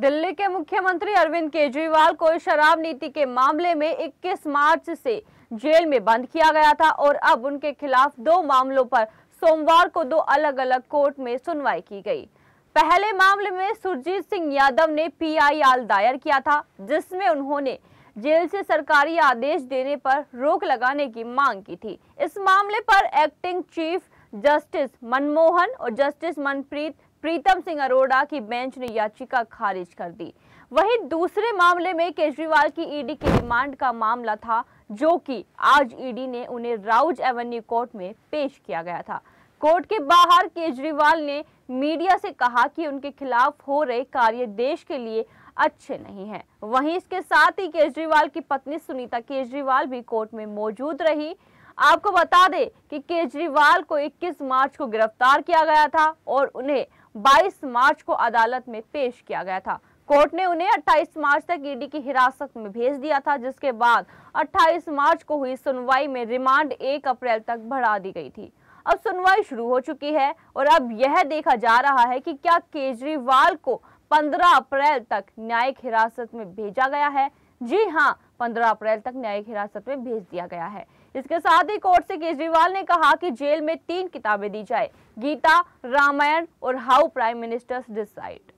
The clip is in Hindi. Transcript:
दिल्ली के मुख्यमंत्री अरविंद केजरीवाल को शराब नीति के मामले में 21 मार्च से जेल में बंद किया गया था और अब उनके खिलाफ दो मामलों पर सोमवार को दो अलग अलग कोर्ट में सुनवाई की गई पहले मामले में सुरजीत सिंह यादव ने पीआईआर दायर किया था जिसमें उन्होंने जेल से सरकारी आदेश देने पर रोक लगाने की मांग की थी इस मामले पर एक्टिंग चीफ जस्टिस मनमोहन और जस्टिस मनप्रीत प्रीतम सिंह अरोड़ा की बेंच ने याचिका खारिज कर दी वहीं दूसरे मामले में केजरीवाल की ईडी की रिमांड का मामला था जो कि आज ईडी ने उन्हें राउज एवेन्यू कोर्ट में पेश किया गया था कोर्ट के बाहर केजरीवाल ने मीडिया से कहा कि उनके खिलाफ हो रहे कार्य देश के लिए अच्छे नहीं है वहीं इसके साथ ही केजरीवाल की पत्नी सुनीता केजरीवाल भी कोर्ट में मौजूद रही आपको बता दें कि केजरीवाल को 21 मार्च को गिरफ्तार किया गया था और उन्हें 22 मार्च को अदालत में पेश किया गया था कोर्ट ने उन्हें 28 मार्च तक ईडी की हिरासत में भेज दिया था जिसके बाद 28 मार्च को हुई सुनवाई में रिमांड 1 अप्रैल तक बढ़ा दी गई थी अब सुनवाई शुरू हो चुकी है और अब यह देखा जा रहा है कि क्या केजरीवाल को 15 अप्रैल तक न्यायिक हिरासत में भेजा गया है जी हाँ 15 अप्रैल तक न्यायिक हिरासत में भेज दिया गया है इसके साथ ही कोर्ट से केजरीवाल ने कहा कि जेल में तीन किताबें दी जाए गीता रामायण और हाउ प्राइम मिनिस्टर्स डिसाइड